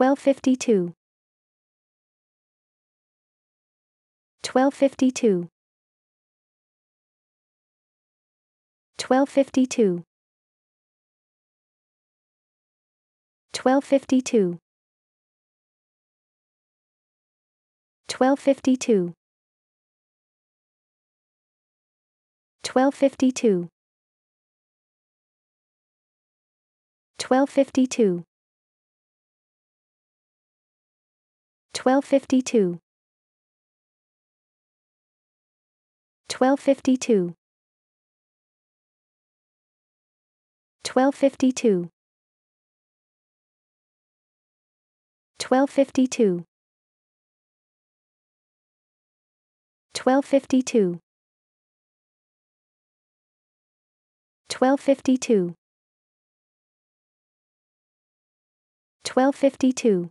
1252 1252 1252 1252 1252 1252 1252 1252 1252 1252 1252 1252 1252 1252